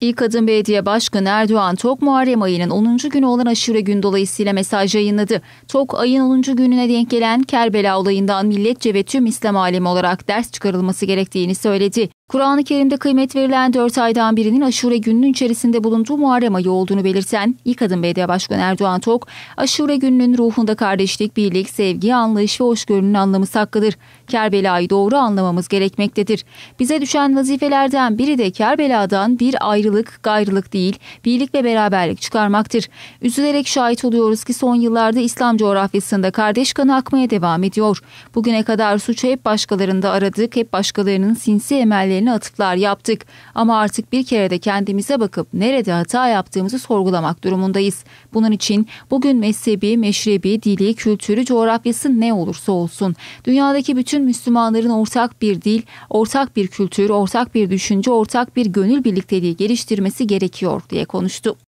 İlk Kadın Belediye Başkanı Erdoğan Tok Muharrem ayının 10. günü olan aşure gün dolayısıyla mesaj yayınladı. Tok ayın 10. gününe denk gelen Kerbela olayından milletçe ve tüm İslam alemi olarak ders çıkarılması gerektiğini söyledi. Kur'an-ı Kerim'de kıymet verilen 4 aydan birinin aşure gününün içerisinde bulunduğu Muharrem ayı olduğunu belirten İlk Adım Belediye Başkanı Erdoğan Tok, aşure gününün ruhunda kardeşlik, birlik, sevgi, anlayış ve hoşgörünün anlamı saklıdır. Kerbela'yı doğru anlamamız gerekmektedir. Bize düşen vazifelerden biri de Kerbela'dan bir ayrılık, gayrılık değil, birlik ve beraberlik çıkarmaktır. Üzülerek şahit oluyoruz ki son yıllarda İslam coğrafyasında kardeş kanı akmaya devam ediyor. Bugüne kadar suçu hep başkalarında aradık, hep başkalarının sinsi emelleri cümlelerine atıflar yaptık. Ama artık bir kere de kendimize bakıp nerede hata yaptığımızı sorgulamak durumundayız. Bunun için bugün mezhebi, meşrebi, dili, kültürü, coğrafyası ne olursa olsun. Dünyadaki bütün Müslümanların ortak bir dil, ortak bir kültür, ortak bir düşünce, ortak bir gönül birlikteliği geliştirmesi gerekiyor diye konuştu.